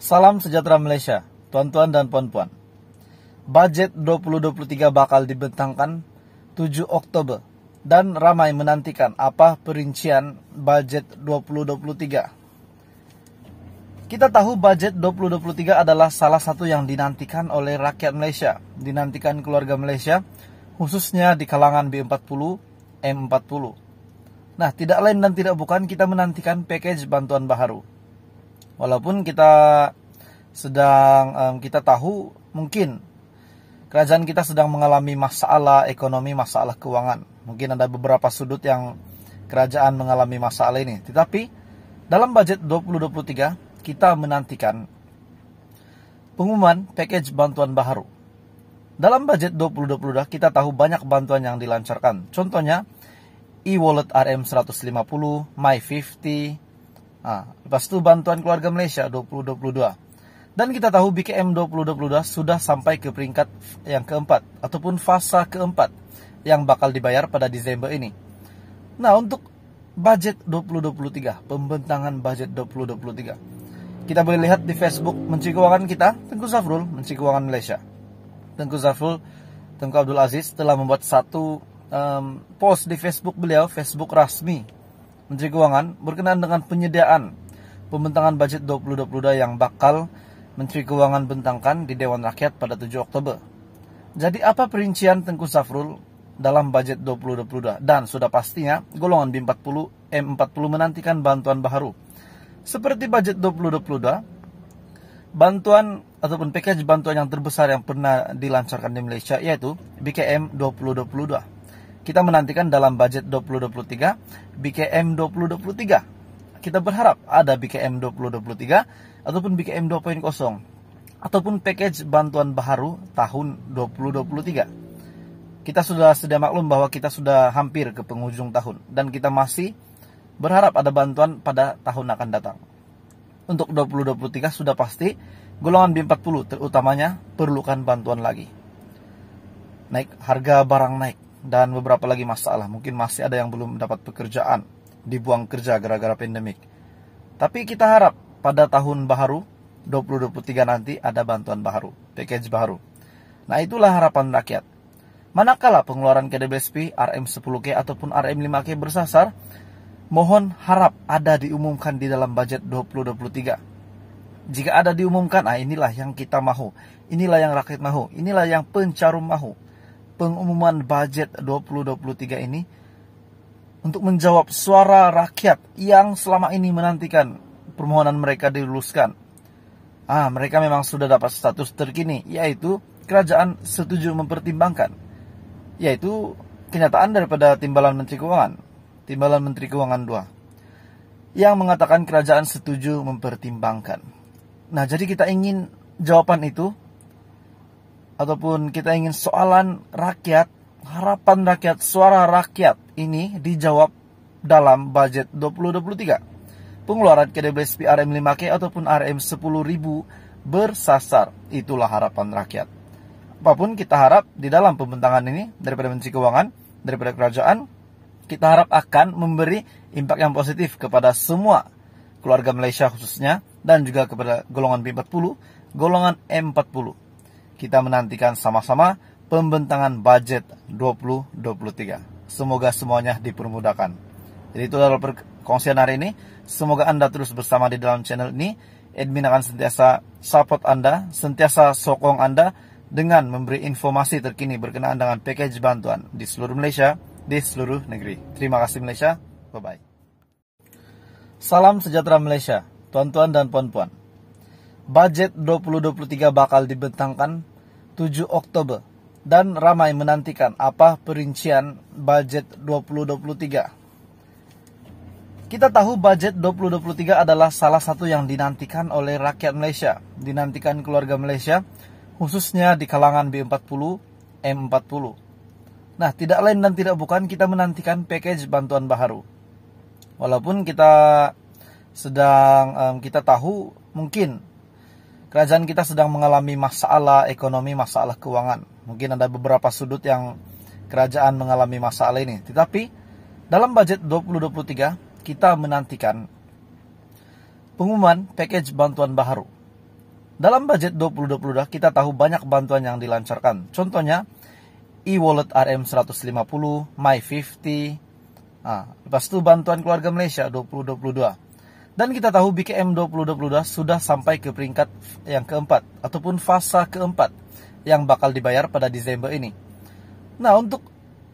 Salam sejahtera Malaysia, tuan-tuan dan puan-puan. Budget 2023 bakal dibentangkan 7 Oktober dan ramai menantikan apa perincian budget 2023. Kita tahu budget 2023 adalah salah satu yang dinantikan oleh rakyat Malaysia, dinantikan keluarga Malaysia, khususnya di kalangan B40, M40. Nah, tidak lain dan tidak bukan kita menantikan package bantuan baharu, Walaupun kita sedang um, kita tahu mungkin kerajaan kita sedang mengalami masalah ekonomi, masalah keuangan. Mungkin ada beberapa sudut yang kerajaan mengalami masalah ini. Tetapi dalam budget 2023 kita menantikan pengumuman package bantuan baru. Dalam budget 2022 kita tahu banyak bantuan yang dilancarkan. Contohnya e-wallet RM150, My50, Nah, lepas itu bantuan keluarga Malaysia 2022. Dan kita tahu BKM 2022 sudah sampai ke peringkat yang keempat ataupun fasa keempat yang bakal dibayar pada Desember ini. Nah, untuk budget 2023, pembentangan budget 2023. Kita boleh lihat di Facebook Menteri Keuangan kita, Tengku Zafrul, Menteri Keuangan Malaysia. Tengku Zafrul, Tengku Abdul Aziz telah membuat satu um, post di Facebook beliau, Facebook rasmi Menteri Keuangan berkenaan dengan penyediaan pembentangan budget 2022 yang bakal Menteri Keuangan bentangkan di Dewan Rakyat pada 7 Oktober. Jadi apa perincian Tengku Safrul dalam budget 2022? Dan sudah pastinya golongan B40 M40 menantikan bantuan baru. Seperti budget 2022, bantuan ataupun package bantuan yang terbesar yang pernah dilancarkan di Malaysia yaitu BKM 2022. Kita menantikan dalam budget 2023 BKM 2023. Kita berharap ada BKM 2023 ataupun BKM 2.0 ataupun package bantuan baru tahun 2023. Kita sudah sedia maklum bahwa kita sudah hampir ke penghujung tahun dan kita masih berharap ada bantuan pada tahun akan datang. Untuk 2023 sudah pasti golongan B40 terutamanya perlukan bantuan lagi. Naik harga barang naik, dan beberapa lagi masalah. Mungkin masih ada yang belum dapat pekerjaan, dibuang kerja gara-gara pandemik. Tapi kita harap pada tahun baru 2023 nanti ada bantuan baru, package baru. Nah itulah harapan rakyat. Manakala pengeluaran KDBSP, RM10K ataupun RM5K bersasar, mohon harap ada diumumkan di dalam budget 2023. Jika ada diumumkan, nah inilah yang kita mahu, inilah yang rakyat mahu, inilah yang pencarum mahu pengumuman budget 2023 ini untuk menjawab suara rakyat yang selama ini menantikan permohonan mereka diluluskan. Ah, mereka memang sudah dapat status terkini, yaitu kerajaan setuju mempertimbangkan, yaitu kenyataan daripada Timbalan Menteri Keuangan, Timbalan Menteri Keuangan 2, yang mengatakan kerajaan setuju mempertimbangkan. Nah, jadi kita ingin jawaban itu ataupun kita ingin soalan rakyat, harapan rakyat, suara rakyat ini dijawab dalam budget 2023. Pengeluaran KDBSP RM5K ataupun RM10.000 bersasar. Itulah harapan rakyat. Apapun kita harap di dalam pembentangan ini daripada Menteri Keuangan, daripada kerajaan, kita harap akan memberi impak yang positif kepada semua keluarga Malaysia khususnya dan juga kepada golongan B40, golongan M40 kita menantikan sama-sama pembentangan budget 2023. Semoga semuanya dipermudahkan. Jadi itu adalah perkongsian hari ini. Semoga Anda terus bersama di dalam channel ini. Admin akan sentiasa support Anda, sentiasa sokong Anda dengan memberi informasi terkini berkenaan dengan package bantuan di seluruh Malaysia, di seluruh negeri. Terima kasih Malaysia. Bye-bye. Salam sejahtera Malaysia, tuan-tuan dan puan-puan budget 2023 bakal dibentangkan 7 Oktober dan ramai menantikan apa perincian budget 2023. Kita tahu budget 2023 adalah salah satu yang dinantikan oleh rakyat Malaysia, dinantikan keluarga Malaysia, khususnya di kalangan B40, M40. Nah, tidak lain dan tidak bukan kita menantikan package bantuan baru. Walaupun kita sedang um, kita tahu mungkin kerajaan kita sedang mengalami masalah ekonomi, masalah keuangan. Mungkin ada beberapa sudut yang kerajaan mengalami masalah ini. Tetapi dalam budget 2023 kita menantikan pengumuman package bantuan baru. Dalam budget 2022 kita tahu banyak bantuan yang dilancarkan. Contohnya e-wallet RM150, My50, nah, lepas itu bantuan keluarga Malaysia 2022. Dan kita tahu BKM 2022 sudah sampai ke peringkat yang keempat ataupun fase keempat yang bakal dibayar pada Desember ini. Nah, untuk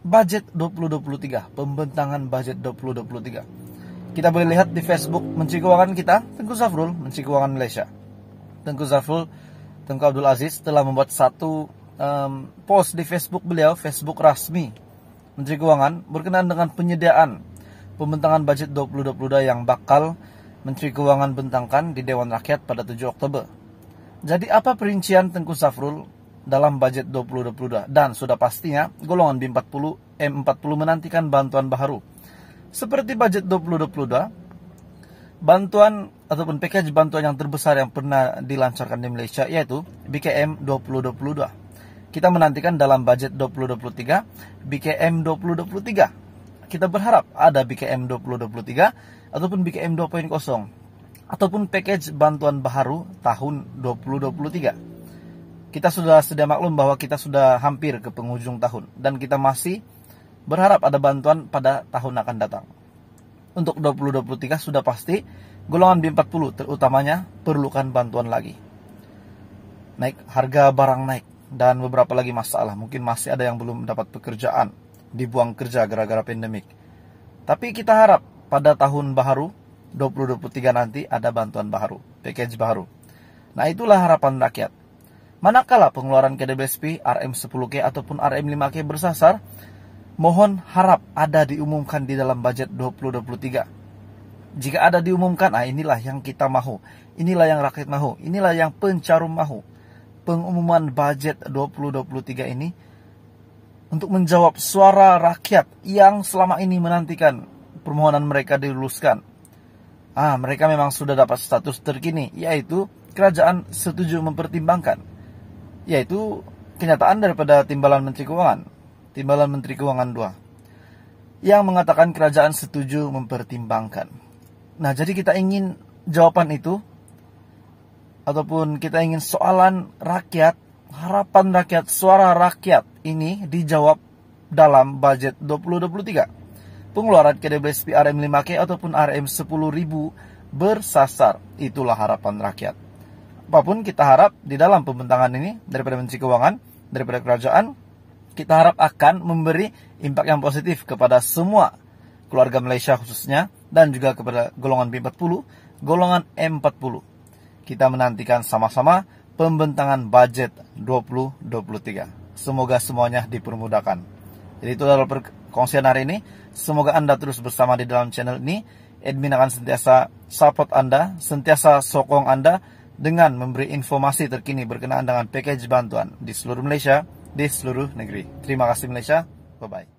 budget 2023, pembentangan budget 2023. Kita boleh lihat di Facebook Menteri Keuangan kita, Tengku Zafrul, Menteri Keuangan Malaysia. Tengku Zafrul, Tengku Abdul Aziz telah membuat satu um, post di Facebook beliau, Facebook rasmi Menteri Keuangan berkenaan dengan penyediaan pembentangan budget 2022 yang bakal Menteri Keuangan bentangkan di Dewan Rakyat pada 7 Oktober. Jadi apa perincian Tengku Safrul dalam budget 2022? dan sudah pastinya golongan B40 M40 menantikan bantuan baru. Seperti budget 2022, bantuan ataupun package bantuan yang terbesar yang pernah dilancarkan di Malaysia yaitu BKM 2022. Kita menantikan dalam budget 2023 BKM 2023 kita berharap ada BKM 2023 ataupun BKM 2.0 ataupun package bantuan baru tahun 2023. Kita sudah sudah maklum bahwa kita sudah hampir ke penghujung tahun dan kita masih berharap ada bantuan pada tahun akan datang. Untuk 2023 sudah pasti golongan B40 terutamanya perlukan bantuan lagi. Naik harga barang naik dan beberapa lagi masalah, mungkin masih ada yang belum dapat pekerjaan dibuang kerja gara-gara pandemik. Tapi kita harap pada tahun baru 2023 nanti ada bantuan baru, package baru. Nah itulah harapan rakyat. Manakala pengeluaran KDBSP, RM10K ataupun RM5K bersasar, mohon harap ada diumumkan di dalam budget 2023. Jika ada diumumkan, nah inilah yang kita mahu, inilah yang rakyat mahu, inilah yang pencarum mahu. Pengumuman budget 2023 ini untuk menjawab suara rakyat yang selama ini menantikan permohonan mereka diluluskan. Ah, mereka memang sudah dapat status terkini, yaitu kerajaan setuju mempertimbangkan, yaitu kenyataan daripada Timbalan Menteri Keuangan, Timbalan Menteri Keuangan 2, yang mengatakan kerajaan setuju mempertimbangkan. Nah, jadi kita ingin jawaban itu, ataupun kita ingin soalan rakyat harapan rakyat, suara rakyat ini dijawab dalam budget 2023. Pengeluaran KDBSP RM5K ataupun RM10.000 bersasar. Itulah harapan rakyat. Apapun kita harap di dalam pembentangan ini daripada Menteri Keuangan, daripada kerajaan, kita harap akan memberi impak yang positif kepada semua keluarga Malaysia khususnya dan juga kepada golongan B40, golongan M40. Kita menantikan sama-sama pembentangan budget 2023. Semoga semuanya dipermudahkan. Jadi itu adalah perkongsian hari ini. Semoga Anda terus bersama di dalam channel ini. Admin akan sentiasa support Anda, sentiasa sokong Anda dengan memberi informasi terkini berkenaan dengan package bantuan di seluruh Malaysia, di seluruh negeri. Terima kasih Malaysia. Bye-bye.